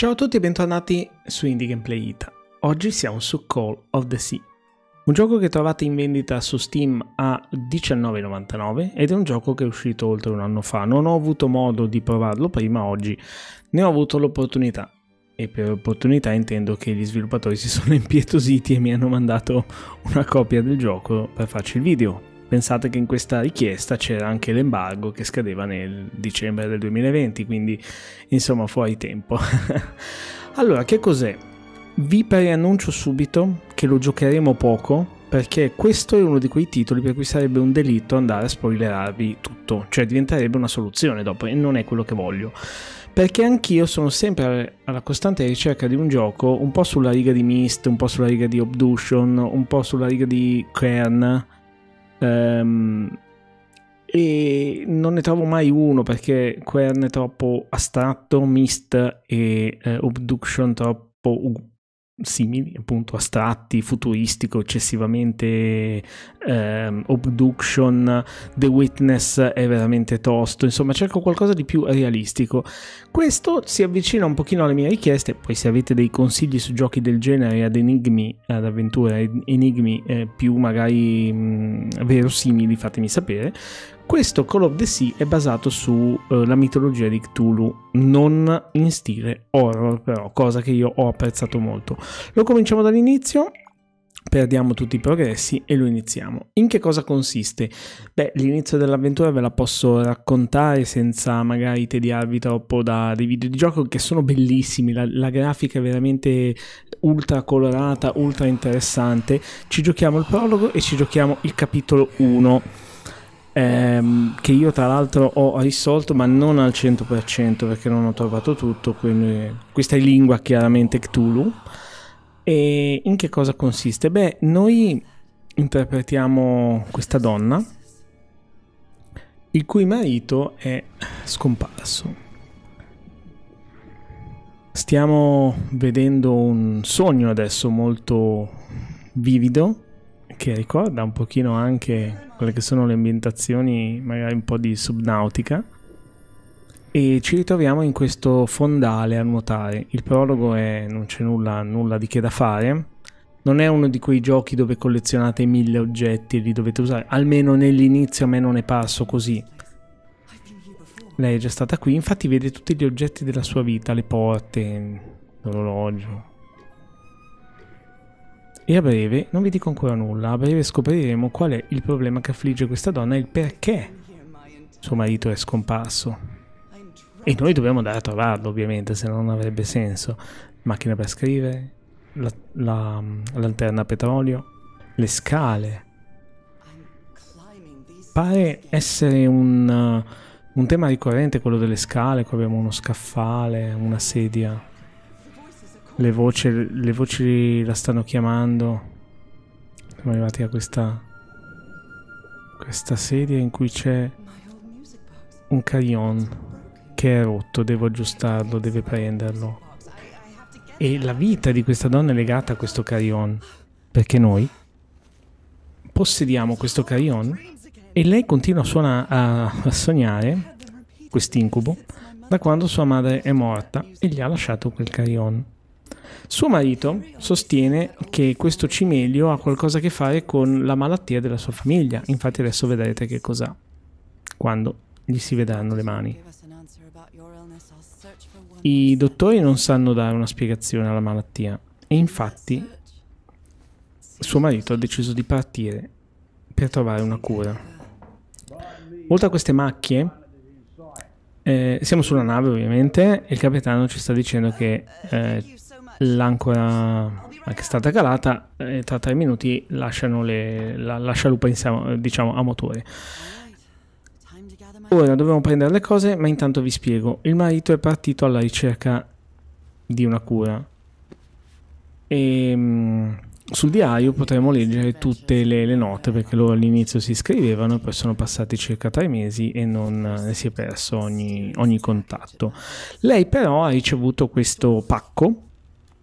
Ciao a tutti e bentornati su Indie Gameplay Ita. Oggi siamo su Call of the Sea, un gioco che trovate in vendita su Steam a 19,99 ed è un gioco che è uscito oltre un anno fa. Non ho avuto modo di provarlo prima, oggi ne ho avuto l'opportunità. E per opportunità intendo che gli sviluppatori si sono impietositi e mi hanno mandato una copia del gioco per farci il video, Pensate che in questa richiesta c'era anche l'embargo che scadeva nel dicembre del 2020, quindi insomma fuori tempo. allora, che cos'è? Vi preannuncio subito che lo giocheremo poco perché questo è uno di quei titoli per cui sarebbe un delitto andare a spoilerarvi tutto, cioè diventerebbe una soluzione dopo e non è quello che voglio. Perché anch'io sono sempre alla costante ricerca di un gioco un po' sulla riga di Mist, un po' sulla riga di Obduction, un po' sulla riga di Kern, Um, e non ne trovo mai uno perché Quern è troppo astratto, mist e eh, Obduction troppo simili, appunto astratti, futuristico, eccessivamente ehm, obduction, The Witness è veramente tosto, insomma cerco qualcosa di più realistico. Questo si avvicina un pochino alle mie richieste, poi se avete dei consigli su giochi del genere ad enigmi, ad avventure, enigmi eh, più magari mh, mm, verosimili fatemi sapere. Questo Call of the Sea è basato sulla eh, mitologia di Cthulhu, non in stile horror però, cosa che io ho apprezzato molto. Lo cominciamo dall'inizio, perdiamo tutti i progressi e lo iniziamo. In che cosa consiste? Beh, l'inizio dell'avventura ve la posso raccontare senza magari tediarvi troppo da dei video di gioco che sono bellissimi, la, la grafica è veramente ultra colorata, ultra interessante. Ci giochiamo il prologo e ci giochiamo il capitolo 1 ehm, che io tra l'altro ho risolto ma non al 100% perché non ho trovato tutto, quindi questa è lingua chiaramente Cthulhu. E in che cosa consiste? Beh, noi interpretiamo questa donna il cui marito è scomparso. Stiamo vedendo un sogno adesso molto vivido che ricorda un pochino anche quelle che sono le ambientazioni magari un po' di subnautica e ci ritroviamo in questo fondale a nuotare. Il prologo è non c'è nulla, nulla di che da fare. Non è uno di quei giochi dove collezionate mille oggetti e li dovete usare, almeno nell'inizio a me non è parso così. Lei è già stata qui, infatti vede tutti gli oggetti della sua vita, le porte, l'orologio, e a breve, non vi dico ancora nulla, a breve scopriremo qual è il problema che affligge questa donna e il perché suo marito è scomparso. E noi dobbiamo andare a trovarlo, ovviamente, se non avrebbe senso. Macchina per scrivere, la, la, lanterna a petrolio, le scale. Pare essere un, un tema ricorrente quello delle scale, qua abbiamo uno scaffale, una sedia. Le voci, le voci la stanno chiamando. Siamo arrivati a questa, questa sedia in cui c'è un carillon che è rotto, devo aggiustarlo, deve prenderlo. E la vita di questa donna è legata a questo carillon, perché noi possediamo questo carillon e lei continua a, suona, a, a sognare quest'incubo da quando sua madre è morta e gli ha lasciato quel carillon. Suo marito sostiene che questo cimelio ha qualcosa a che fare con la malattia della sua famiglia, infatti adesso vedrete che cos'ha quando gli si vedranno le mani. I dottori non sanno dare una spiegazione alla malattia e infatti suo marito ha deciso di partire per trovare una cura. Oltre a queste macchie, eh, siamo sulla nave ovviamente e il capitano ci sta dicendo che eh, l'ancora che è stata calata e eh, tra tre minuti lasciano le, la, la scialuppa in, eh, diciamo, a motore. Ora dobbiamo prendere le cose, ma intanto vi spiego. Il marito è partito alla ricerca di una cura. E, ehm, sul diario potremo leggere tutte le, le note perché loro all'inizio si scrivevano poi sono passati circa tre mesi e non eh, si è perso ogni, ogni contatto. Lei però ha ricevuto questo pacco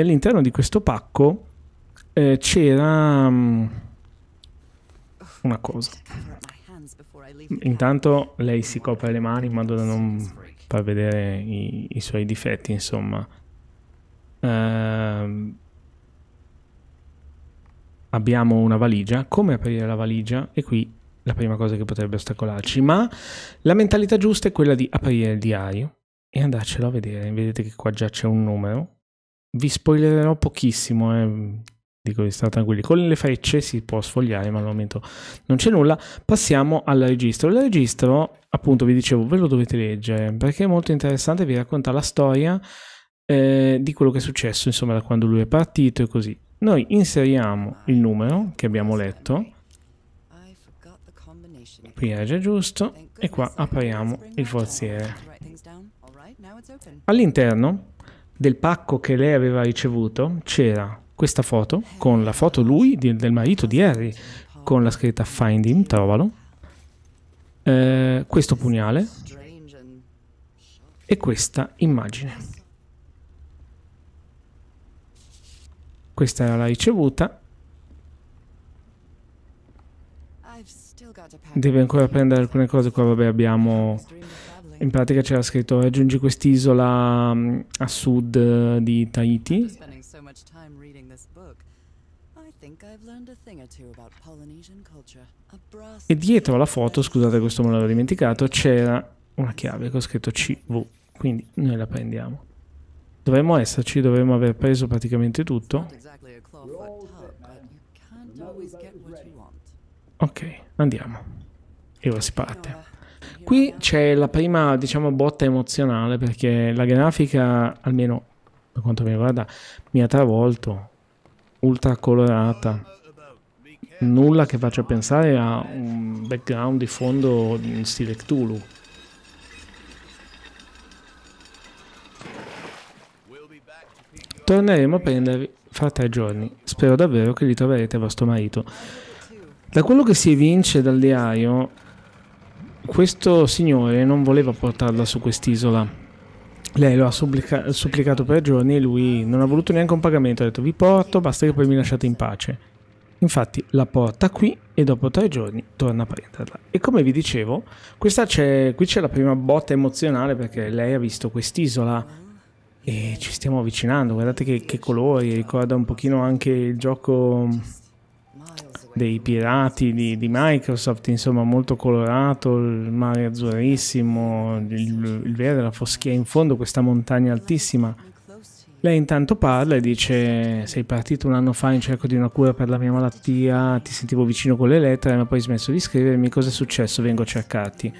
all'interno di questo pacco eh, c'era um, una cosa. Intanto lei si copre le mani in modo da non far vedere i, i suoi difetti, insomma. Uh, abbiamo una valigia, come aprire la valigia? E qui la prima cosa che potrebbe ostacolarci, ma la mentalità giusta è quella di aprire il diario e andarcelo a vedere. Vedete che qua già c'è un numero vi spoilerò pochissimo, eh. dico di stare tranquilli. Con le frecce si può sfogliare, ma al momento non c'è nulla. Passiamo al registro. Il registro, appunto, vi dicevo, ve lo dovete leggere perché è molto interessante. Vi racconta la storia eh, di quello che è successo, insomma, da quando lui è partito e così. Noi inseriamo il numero che abbiamo letto. Qui era già giusto e qua apriamo il forziere. All'interno del pacco che lei aveva ricevuto c'era questa foto con la foto lui di, del marito di Harry con la scritta Find him, trovalo, eh, questo pugnale e questa immagine. Questa era la ricevuta. Deve ancora prendere alcune cose qua, vabbè abbiamo in pratica c'era scritto raggiungi quest'isola mm, a sud eh, di Tahiti. E dietro alla foto, scusate questo me l'avevo dimenticato, c'era una chiave con scritto CV, quindi noi la prendiamo. Dovremmo esserci, dovremmo aver preso praticamente tutto. Ok, andiamo. E ora si parte. Qui c'è la prima, diciamo, botta emozionale perché la grafica, almeno per quanto mi riguarda, mi ha travolto. Ultra colorata. Nulla che faccia pensare a un background di fondo in stile Cthulhu. Torneremo a prendervi fra tre giorni. Spero davvero che li troverete vostro marito. Da quello che si evince dal diario, questo signore non voleva portarla su quest'isola. Lei lo ha supplica supplicato per giorni e lui non ha voluto neanche un pagamento, ha detto vi porto, basta che poi mi lasciate in pace. Infatti la porta qui e dopo tre giorni torna a prenderla. E come vi dicevo, qui c'è la prima botta emozionale perché lei ha visto quest'isola e ci stiamo avvicinando, guardate che, che colori, ricorda un pochino anche il gioco dei pirati di, di, Microsoft, insomma molto colorato, il mare azzurrissimo, il, il verde, la foschia in fondo, questa montagna altissima. Lei intanto parla e dice sei partito un anno fa in cerca di una cura per la mia malattia, ti sentivo vicino con le lettere ma poi hai smesso di scrivermi, cosa è successo? Vengo a cercarti.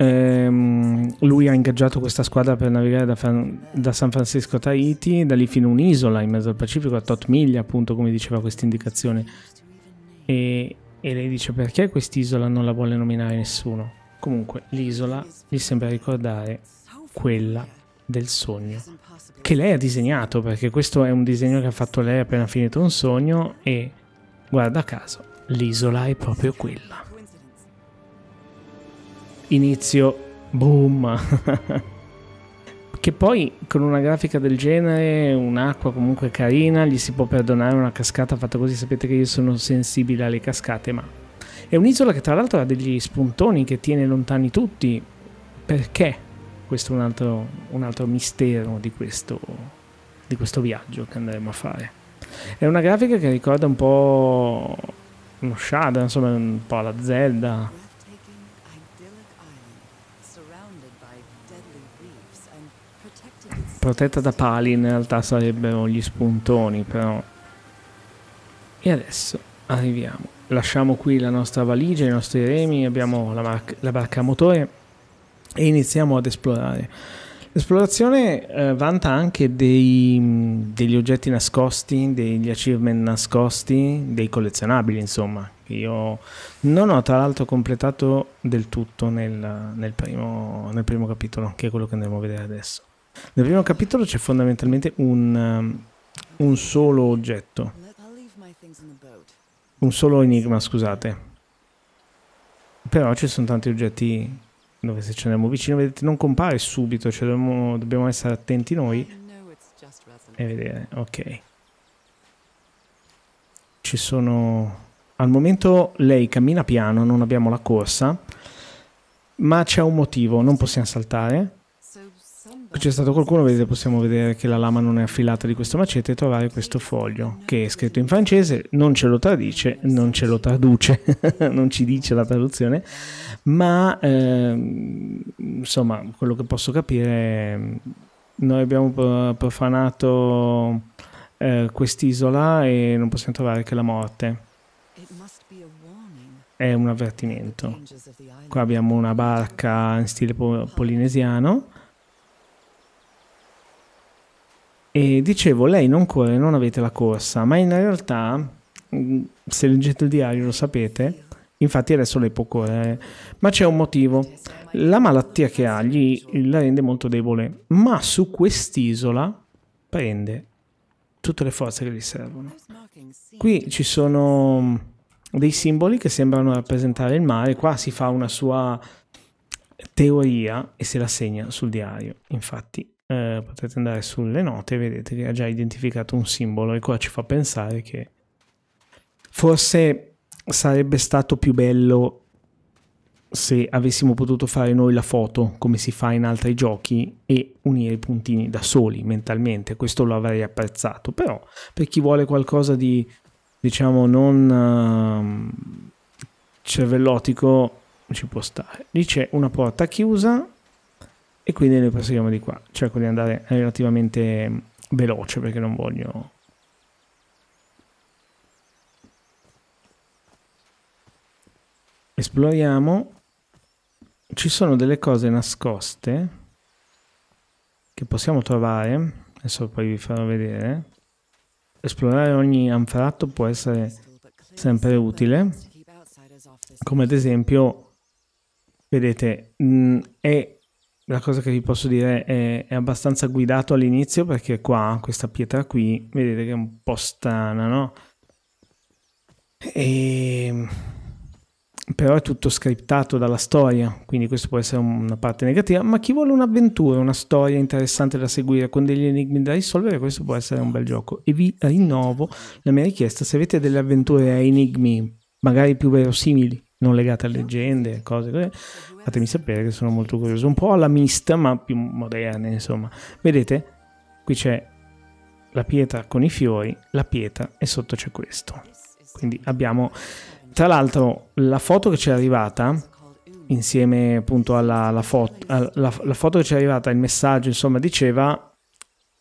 Ehm, lui ha ingaggiato questa squadra per navigare da, Fran- da, San Francisco a Tahiti, da lì fino a un'isola in mezzo al Pacifico, a Tot Miglia, appunto, come diceva questa indicazione. E, e lei dice: Perché quest'isola non la vuole nominare nessuno? Comunque, l'isola gli sembra ricordare quella del sogno che lei ha disegnato, perché questo è un disegno che ha fatto lei appena finito un sogno e guarda caso, l'isola è proprio quella inizio boom. che poi con una grafica del genere, un'acqua comunque carina, gli si può perdonare una cascata fatta così. Sapete che io sono sensibile alle cascate, ma è un'isola che tra l'altro ha degli spuntoni che tiene lontani tutti. Perché? Questo è un altro, un altro mistero di questo, di questo viaggio che andremo a fare. È una grafica che ricorda un po' uno Shadow, insomma, un po' la Zelda Protetta da pali in realtà sarebbero gli spuntoni però. E adesso arriviamo. Lasciamo qui la nostra valigia, i nostri remi, abbiamo la, la barca a motore e iniziamo ad esplorare. L'esplorazione eh, vanta anche dei, degli oggetti nascosti, degli achievement nascosti, dei collezionabili, insomma. Io non ho tra l'altro completato del tutto nel, nel, primo, nel primo capitolo, che è quello che andremo a vedere adesso. Nel primo capitolo c'è fondamentalmente un, um, un solo oggetto, un solo enigma, scusate. Però ci sono tanti oggetti dove se ci andiamo vicino, vedete, non compare subito, cioè dobbiamo, dobbiamo essere attenti noi e vedere, ok. Ci sono... Al momento lei cammina piano, non abbiamo la corsa, ma c'è un motivo, non possiamo saltare. C'è stato qualcuno, vedete, possiamo vedere che la lama non è affilata di questo macete e trovare questo foglio che è scritto in francese, non ce lo tradice, non ce lo traduce, non ci dice la traduzione, ma ehm, insomma quello che posso capire è noi abbiamo profanato eh, quest'isola e non possiamo trovare che la morte. È un avvertimento. Qua abbiamo una barca in stile polinesiano e dicevo, lei non corre, non avete la corsa, ma in realtà, mm, se leggete il diario lo sapete, infatti adesso lei può correre, ma c'è un motivo. La malattia che ha gli, la rende molto debole, ma su quest'isola prende tutte le forze che gli servono. Qui ci sono mm, dei simboli che sembrano rappresentare il mare, qua si fa una sua teoria e se la segna sul diario, infatti eh, potete andare sulle note e vedete che ha già identificato un simbolo e qua ci fa pensare che forse sarebbe stato più bello se avessimo potuto fare noi la foto come si fa in altri giochi e unire i puntini da soli mentalmente, questo lo avrei apprezzato, però per chi vuole qualcosa di diciamo non uh, cervellotico ci può stare. Lì c'è una porta chiusa e quindi noi proseguiamo di qua. Cerco di andare relativamente mm, veloce perché non voglio... Esploriamo. Ci sono delle cose nascoste che possiamo trovare. Adesso poi vi farò vedere. Esplorare ogni anfratto può essere sempre utile. Come ad esempio, vedete, mh, mm, è la cosa che vi posso dire è, è, abbastanza guidato all'inizio perché qua, questa pietra qui, vedete che è un po' strana, no? E... Ehm, però è tutto scriptato dalla storia, quindi questo può essere una parte negativa, ma chi vuole un'avventura, una storia interessante da seguire con degli enigmi da risolvere, questo può essere un bel gioco. E vi rinnovo la mia richiesta, se avete delle avventure a enigmi magari più verosimili non legate a leggende, cose così, fatemi sapere che sono molto curioso. Un po' alla mista, ma più moderna, insomma. Vedete? Qui c'è la pietra con i fiori, la pietra e sotto c'è questo. Quindi abbiamo... Tra l'altro la foto che ci è arrivata, insieme appunto alla, alla foto, alla, la foto che ci è arrivata, il messaggio, insomma, diceva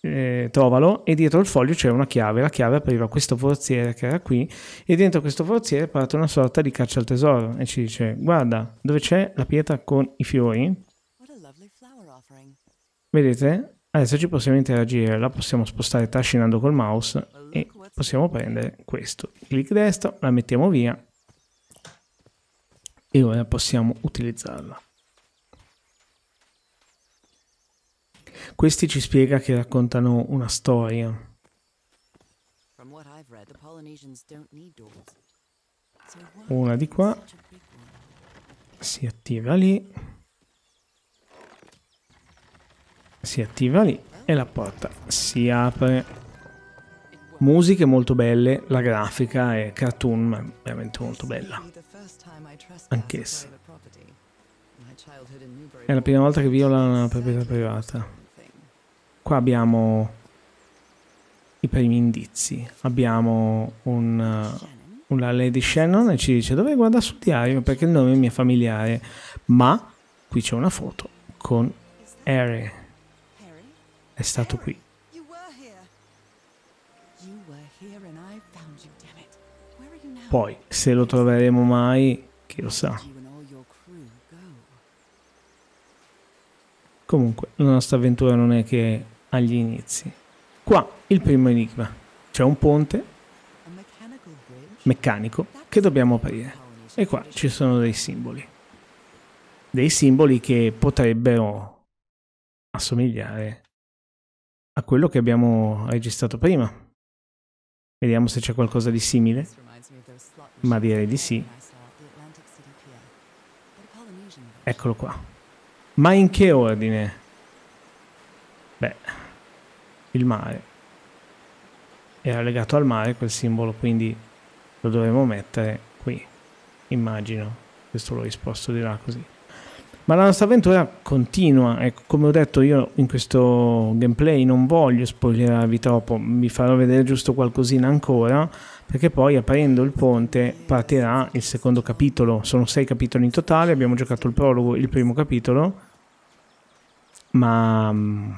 eh, trovalo e dietro il foglio c'era una chiave. La chiave apriva questo forziere che era qui e dentro questo forziere parte una sorta di caccia al tesoro e ci dice guarda dove c'è la pietra con i fiori. Vedete? Adesso ci possiamo interagire, la possiamo spostare trascinando col mouse e possiamo prendere questo. Clic destro, la mettiamo via e ora possiamo utilizzarla. Questi ci spiega che raccontano una storia. Una di qua si attiva lì, si attiva lì e la porta si apre. Musiche molto belle, la grafica è cartoon, ma è veramente molto bella. Anch'essa. È la prima volta che viola una proprietà privata. Qua abbiamo i primi indizi. Abbiamo un, una Lady Shannon e ci dice dove guarda sul diario perché il nome mi è familiare. Ma qui c'è una foto con Harry. È stato qui. Poi, se lo troveremo mai, chi lo sa. Comunque, la nostra avventura non è che agli inizi. Qua il primo enigma. C'è un ponte meccanico che dobbiamo aprire. E qua ci sono dei simboli. Dei simboli che potrebbero assomigliare a quello che abbiamo registrato prima. Vediamo se c'è qualcosa di simile. Ma direi di sì. Eccolo qua. Ma in che ordine? Beh, il mare. Era legato al mare quel simbolo, quindi lo dovremmo mettere qui, immagino. Questo l'ho risposto di là così. Ma la nostra avventura continua, ecco, come ho detto io in questo gameplay non voglio spoilerarvi troppo, vi farò vedere giusto qualcosina ancora, perché poi aprendo il ponte partirà il secondo capitolo, sono sei capitoli in totale, abbiamo giocato il prologo, il primo capitolo, ma mm,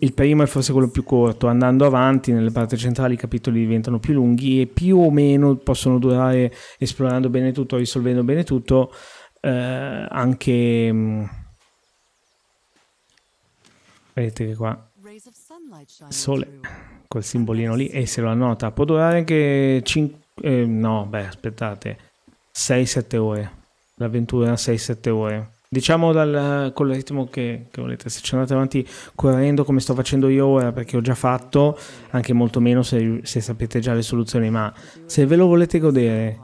il primo è forse quello più corto, andando avanti nelle parti centrali i capitoli diventano più lunghi e più o meno possono durare esplorando bene tutto, risolvendo bene tutto, eh, anche... Mm, vedete che qua sole quel simbolino lì e se lo annota può durare anche 5 eh, no beh aspettate 6-7 ore l'avventura 6-7 ore Diciamo dal, con il ritmo che, che, volete, se ci andate avanti correndo come sto facendo io ora, perché ho già fatto, anche molto meno se, se sapete già le soluzioni, ma se ve lo volete godere,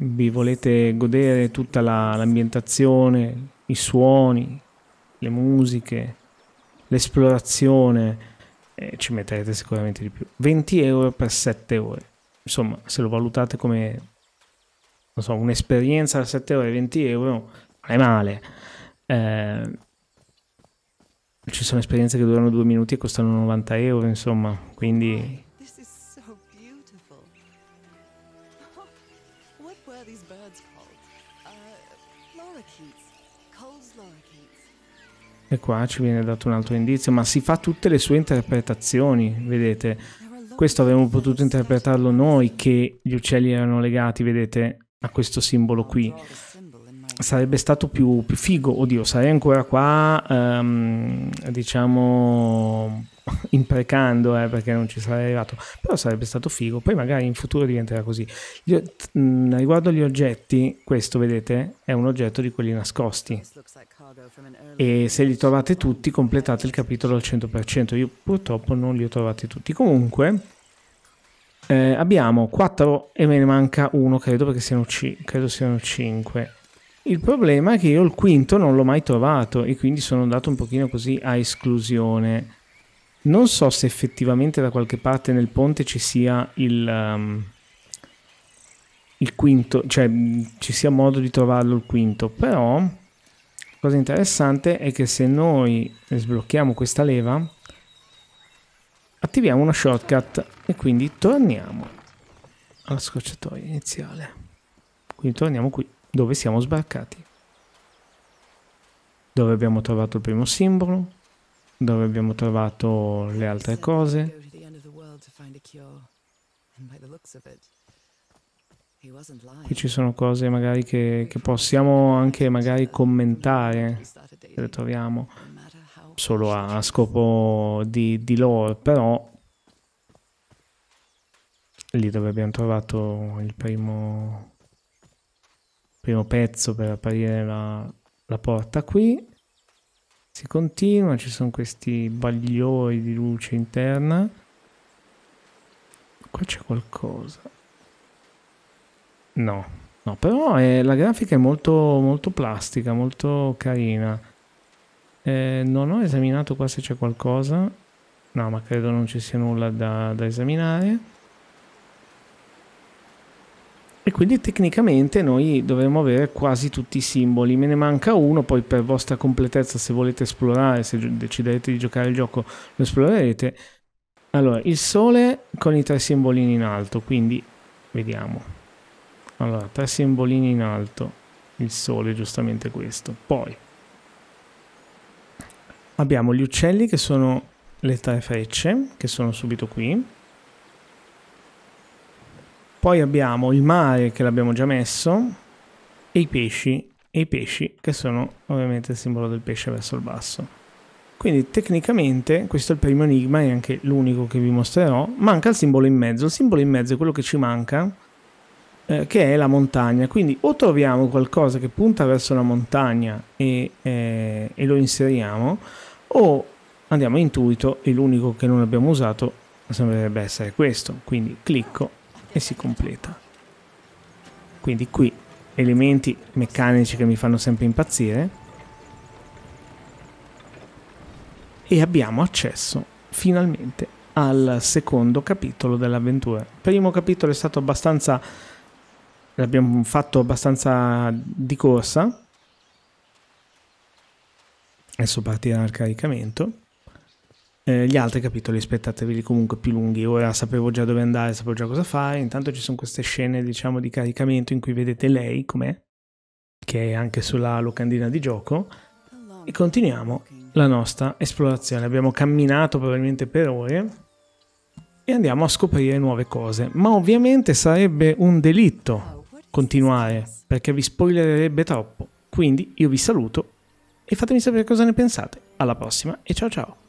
vi volete godere tutta la, l'ambientazione, i suoni, le musiche, l'esplorazione, eh, ci metterete sicuramente di più. 20 euro per 7 ore. Insomma, se lo valutate come so, un'esperienza a 7 ore 20 euro non è male. Eh, ci sono esperienze che durano due minuti e costano 90 euro, insomma, quindi... Uh, e qua ci viene dato un altro indizio, ma si fa tutte le sue interpretazioni, vedete. Questo avremmo potuto interpretarlo noi che gli uccelli erano legati, vedete a questo simbolo qui sarebbe stato più, più, figo, oddio, sarei ancora qua, um, diciamo, imprecando eh, perché non ci sarei arrivato, però sarebbe stato figo, poi magari in futuro diventerà così. Io, mh, mm, riguardo agli oggetti, questo vedete è un oggetto di quelli nascosti e se li trovate tutti completate il capitolo al 100%, io purtroppo non li ho trovati tutti, comunque... Eh, abbiamo 4 e me ne manca uno, credo, perché siano, c- credo siano 5. Il problema è che io il quinto non l'ho mai trovato e quindi sono andato un pochino così a esclusione. Non so se effettivamente da qualche parte nel ponte ci sia il, um, il quinto, cioè ci sia modo di trovarlo il quinto, però la cosa interessante è che se noi sblocchiamo questa leva attiviamo una shortcut e quindi torniamo alla scorciatoia iniziale. Quindi torniamo qui dove siamo sbarcati, dove abbiamo trovato il primo simbolo, dove abbiamo trovato le altre cose. Qui ci sono cose magari che, che possiamo anche magari commentare, se le troviamo solo a, scopo di, di lore, però lì dove abbiamo trovato il primo, primo pezzo per aprire la, la porta qui. Si continua, ci sono questi bagliori di luce interna. Qua c'è qualcosa. No, no, però è, eh, la grafica è molto, molto plastica, molto carina. Eh, non ho esaminato qua se c'è qualcosa, no, ma credo non ci sia nulla da, da esaminare. E quindi tecnicamente noi dovremmo avere quasi tutti i simboli, me ne manca uno, poi per vostra completezza se volete esplorare, se deciderete di giocare il gioco lo esplorerete. Allora, il sole con i tre simbolini in alto, quindi vediamo. Allora, tre simbolini in alto, il sole giustamente questo. Poi abbiamo gli uccelli che sono le tre frecce, che sono subito qui. Poi abbiamo il mare che l'abbiamo già messo e i pesci, e i pesci che sono ovviamente il simbolo del pesce verso il basso. Quindi tecnicamente questo è il primo enigma e anche l'unico che vi mostrerò. Manca il simbolo in mezzo. Il simbolo in mezzo è quello che ci manca, eh, che è la montagna. Quindi o troviamo qualcosa che punta verso la montagna e, eh, e lo inseriamo, o andiamo a intuito e l'unico che non abbiamo usato sembrerebbe essere questo, quindi clicco e si completa. Quindi qui elementi meccanici che mi fanno sempre impazzire e abbiamo accesso finalmente al secondo capitolo dell'avventura. Il primo capitolo è stato abbastanza l'abbiamo fatto abbastanza di corsa Adesso partirà il caricamento. Eh, gli altri capitoli aspettatevi comunque più lunghi. Ora sapevo già dove andare, sapevo già cosa fare. Intanto ci sono queste scene, diciamo, di caricamento in cui vedete lei com'è, che è anche sulla locandina di gioco. E continuiamo la nostra esplorazione. Abbiamo camminato probabilmente per ore e andiamo a scoprire nuove cose. Ma ovviamente sarebbe un delitto continuare, perché vi spoilererebbe troppo. Quindi io vi saluto e fatemi sapere cosa ne pensate. Alla prossima e ciao ciao!